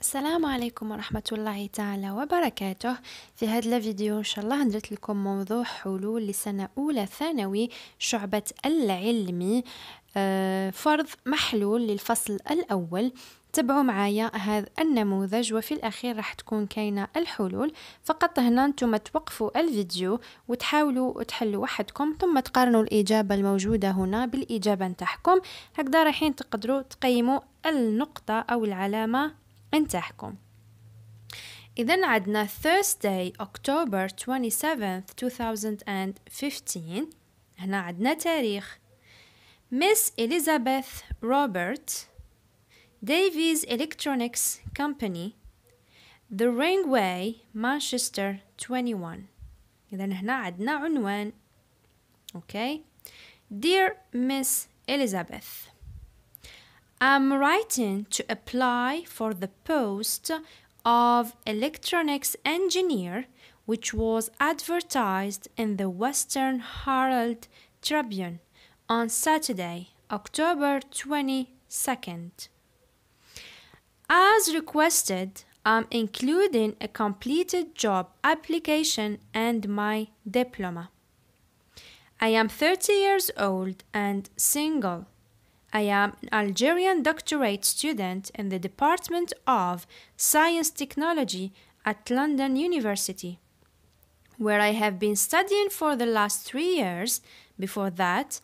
السلام عليكم ورحمة الله تعالى وبركاته في هذا الفيديو إن شاء الله ندرت لكم موضوع حلول لسنة أولى ثانوي شعبة العلمي آه، فرض محلول للفصل الأول تبعوا معايا هذا النموذج وفي الأخير راح تكون كاينة الحلول فقط هنا أنتم توقفوا الفيديو وتحاولوا تحلوا وحدكم ثم تقارنوا الإجابة الموجودة هنا بالإجابة نتاعكم هكذا رايحين تقدروا تقيموا النقطة أو العلامة نتاعكم إذا عندنا Thursday October 27th 2015 هنا عندنا تاريخ Miss Elizabeth Robert Davies Electronics Company The Ringway Manchester 21 إذا هنا عندنا عنوان أوكي okay. Dear Miss Elizabeth I'm writing to apply for the post of electronics engineer, which was advertised in the Western Herald Tribune on Saturday, October 22nd. As requested, I'm including a completed job application and my diploma. I am 30 years old and single. I am an Algerian doctorate student in the Department of Science Technology at London University, where I have been studying for the last three years. Before that,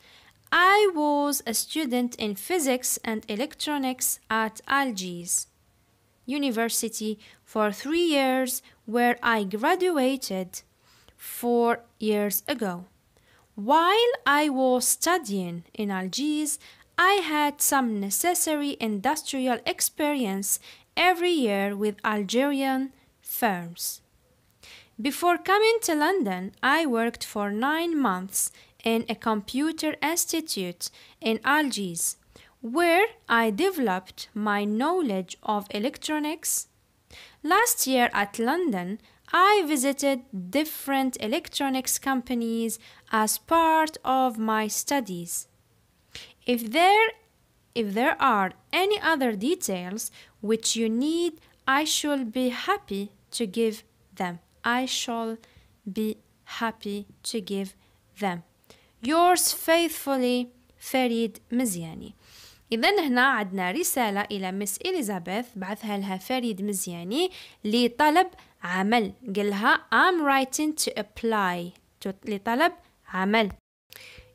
I was a student in physics and electronics at Algiers University for three years, where I graduated four years ago. While I was studying in Algiers, I had some necessary industrial experience every year with Algerian firms. Before coming to London, I worked for nine months in a computer institute in Algiers, where I developed my knowledge of electronics. Last year at London, I visited different electronics companies as part of my studies. If there if there are any other details which you need, I shall be happy to give them. I shall be happy to give them. Yours faithfully فريد مزياني إذا هنا عندنا رسالة إلى مس إليزابيث بعثها لها فريد مزياني لطلب عمل قالها I'm writing to apply لطلب عمل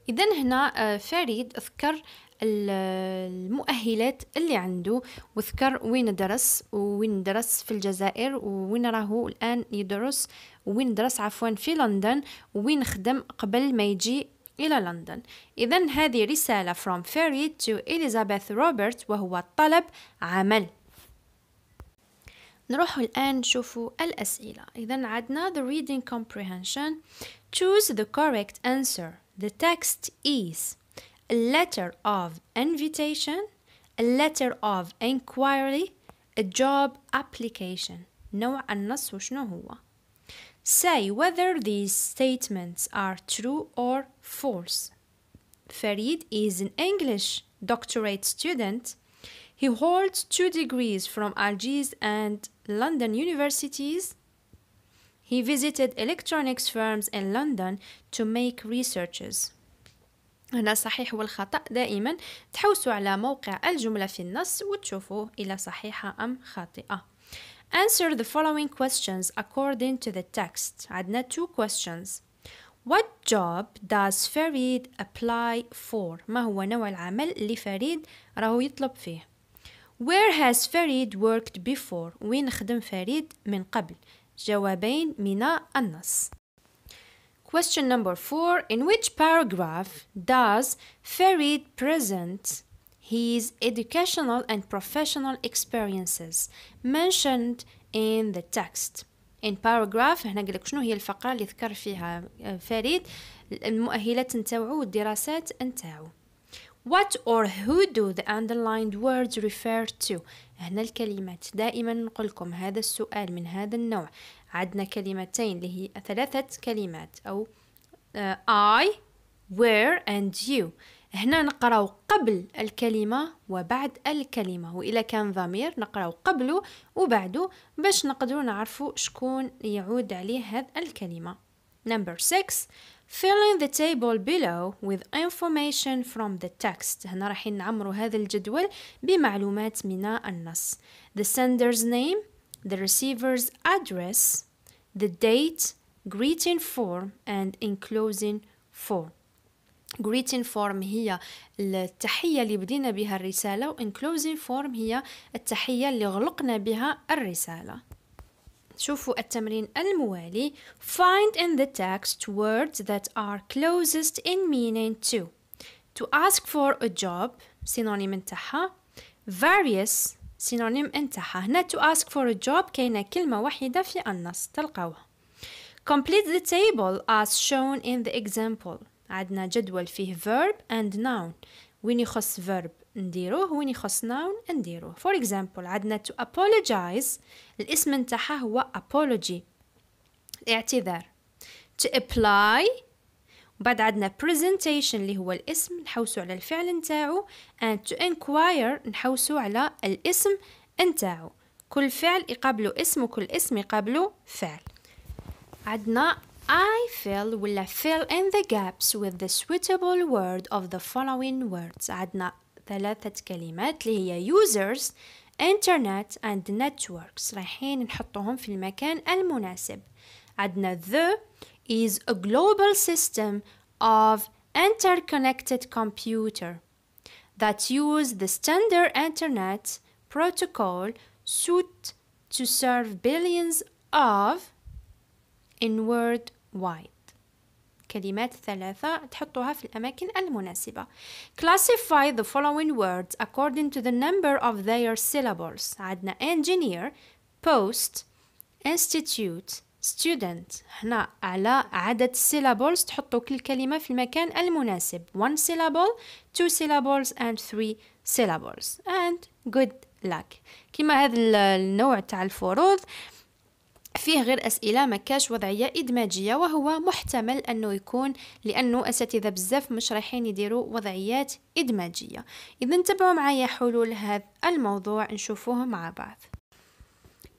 إذا هنا آه، فريد ذكر المؤهلات اللي عنده وذكر وين درس وين درس في الجزائر وين راهو الآن يدرس وين درس عفوا في لندن وين خدم قبل ما يجي إلى لندن إذا هذه رسالة from Ferry to Elizabeth روبرت وهو طلب عمل نروح الآن نشوف الأسئلة إذا عدنا the reading comprehension choose the correct answer The text is a letter of invitation, a letter of inquiry, a job application. نوع النص وشنو هو؟ Say whether these statements are true or false. Farid is an English doctorate student. He holds two degrees from Algiers and London universities. He visited electronics firms in London to make researches. هنا صحيح والخطأ دائما تحوسوا على موقع في النص إلى أم Answer the following questions according to the text. عندنا two questions. What job does فريد apply for? ما هو نوع العمل اللي فريد راهو يطلب فيه? Where has فريد worked before? وين خدم فريد من قبل? جوابين من النص Question number four In which paragraph does Farid present his educational and professional experiences mentioned in the text? In paragraph هنا قال شنو هي الفقره اللي ذكر فيها فريد المؤهلات نتاعو والدراسات نتاعو What or who do the underlined words refer to هنا الكلمات دائما نقول لكم هذا السؤال من هذا النوع عندنا كلمتين اللي هي ثلاثة كلمات أو uh, I where and you هنا نقراو قبل الكلمة وبعد الكلمة وإلا كان ضمير نقراو قبله وبعده باش نقدر نعرفوا شكون يعود عليه هذا الكلمة number six Fill in the table below with information from the text هنا راح نعمروا هذا الجدول بمعلومات من النص The sender's name, the receiver's address, the date, greeting form and enclosing form greeting form هي التحية اللي بدينا بها الرسالة و enclosing form هي التحية اللي غلقنا بها الرسالة شوفوا التمرين الموالي Find in the text words that are closest in meaning to To ask for a job synonym نتاعها Various سينونيم نتاعها هنا to ask for a job كاينة كلمة واحدة في النص تلقاوها Complete the table as shown in the example عندنا جدول فيه verb and noun وين يخص verb نديروه وين يخصنا نديروه فور اكزامبل عندنا تو apologize الاسم نتاعها هو apology الاعتذار to apply وبعد عندنا presentation اللي هو الاسم نحوسو على الفعل نتاعو and to inquire نحوسو على الاسم نتاعو كل فعل يقابلو اسم وكل اسم يقابلو فعل عندنا I fill ولا fill in the gaps with the suitable word of the following words عندنا ثلاثة كلمات اللي هي users internet and networks رايحين نحطهم في المكان المناسب عندنا the is a global system of interconnected computer that use the standard internet protocol suit to serve billions of in worldwide كلمات ثلاثة تحطوها في الأماكن المناسبة classify the following words according to the number of their syllables عندنا engineer post institute student هنا على عدد syllables تحطوا كل كلمة في المكان المناسب one syllable two syllables and three syllables and good luck كما هذا النوع تاع الفروض فيه غير أسئلة ما كاش وضعية إدماجية وهو محتمل أنه يكون لأنه أساتذة بزاف مش رايحين يديروا وضعيات إدماجية إذا تبعوا معايا حلول هذا الموضوع نشوفوه مع بعض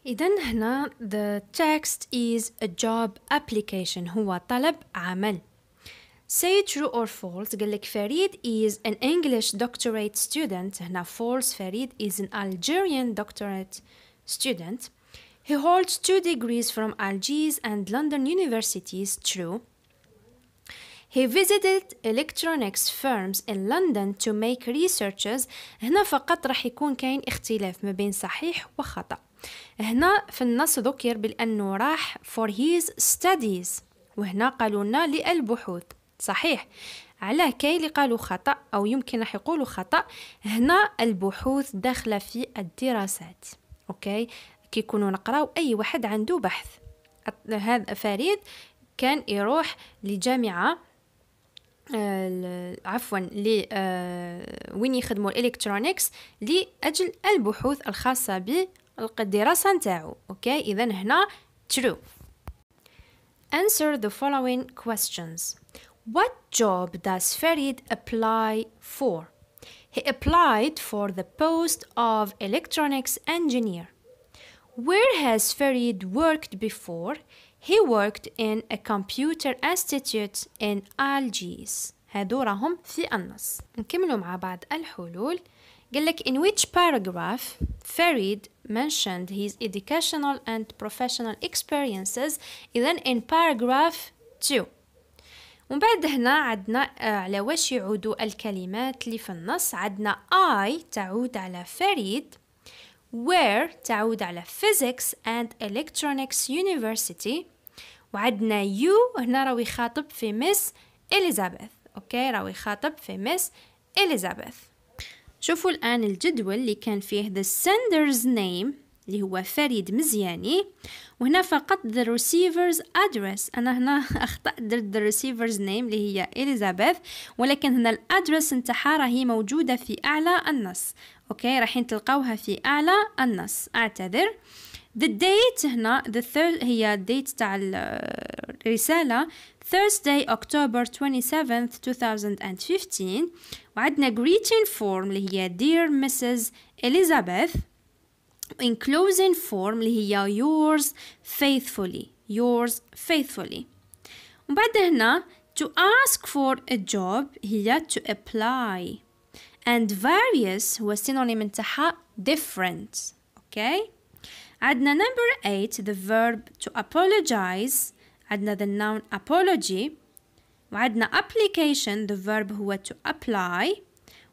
إذا هنا the text is a job application هو طلب عمل Say true or false قال لك فريد is an English doctorate student هنا false فريد is an Algerian doctorate student He holds two degrees from Algiers and London universities, true. He visited electronics firms in London to make researches هنا فقط راح يكون كاين اختلاف ما بين صحيح وخطأ هنا في النص ذكر بأنه راح for his studies وهنا قالوا لنا للبحوث صحيح علاه كاين اللي قالوا خطأ أو يمكن راح يقولوا خطأ هنا البحوث داخلة في الدراسات أوكي كيكونوا نقراو اي واحد عنده بحث هذا فريد كان يروح لجامعه آه، عفوا ل آه وين يخدموا الالكترونيكس لاجل البحوث الخاصه بالدراسه نتاعو اوكي اذا هنا true answer the following questions what job does Farid apply for he applied for the post of electronics engineer Where has Farid worked before? He worked in a computer institute in Algiers. هادو راهم في النص نكملوا مع بعض الحلول قال لك in which paragraph Farid mentioned his educational and professional experiences إذن in paragraph 2 ومن بعد هنا عندنا على واش يعودوا الكلمات اللي في النص عندنا I تعود على فريد where تعود على physics and electronics university وعدنا you هنا راهو يخاطب في مس إليزابيث أوكي راهو يخاطب في مس إليزابيث شوفوا الآن الجدول اللي كان فيه the sender's name اللي هو فريد مزياني وهنا فقط the receiver's address انا هنا اخطات درت the receiver's name اللي هي اليزابيث ولكن هنا الادرس نتاعها راهي موجوده في اعلى النص اوكي رايحين تلقاوها في اعلى النص اعتذر the date هنا the third هي الديت تاع الرساله Thursday October 27th 2015 وعندنا greeting form اللي هي dear Mrs Elizabeth in closing form اللي هي yours faithfully yours faithfully ومن بعد هنا to ask for a job هي to apply and various هو synonym تاعها different okay عندنا number 8 the verb to apologize عندنا the noun apology وعندنا application the verb هو to apply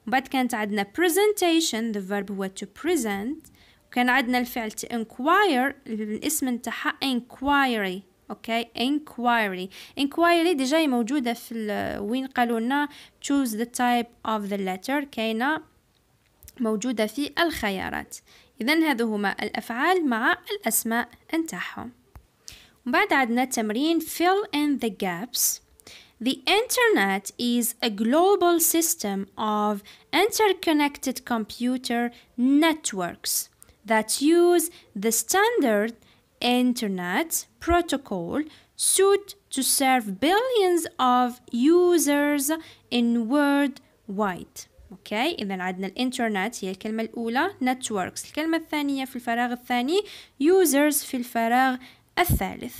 وبعد كانت عندنا presentation the verb هو to present كان عندنا الفعل to inquire الاسم نتاعها inquiry اوكي inquiry inquiry دي موجودة في الـ وين قالوا لنا choose the type of the letter كاينة موجودة في الخيارات إذا هذو هما الأفعال مع الأسماء نتاعهم ومن بعد عندنا تمرين fill in the gaps The internet is a global system of interconnected computer networks that use the standard internet protocol suit to serve billions of users in worldwide اوكي okay. اذا عندنا الانترنت هي الكلمه الاولى networks الكلمه الثانيه في الفراغ الثاني users في الفراغ الثالث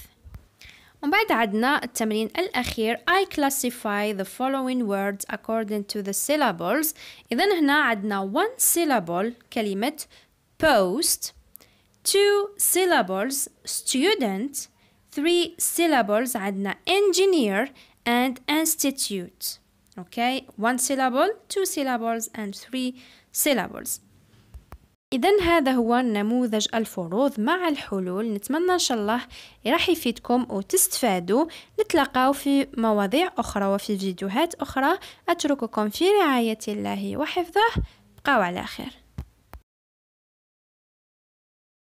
ومن بعد عندنا التمرين الأخير I classify the following words according to the syllables إذا هنا عندنا one syllable كلمة post two syllables student three syllables عندنا engineer and institute okay one syllable two syllables and three syllables إذا هذا هو نموذج الفروض مع الحلول نتمنى إن شاء الله راح يفيدكم وتستفادوا نتلقاو في مواضيع أخرى وفي فيديوهات أخرى أترككم في رعاية الله وحفظه بقاو على خير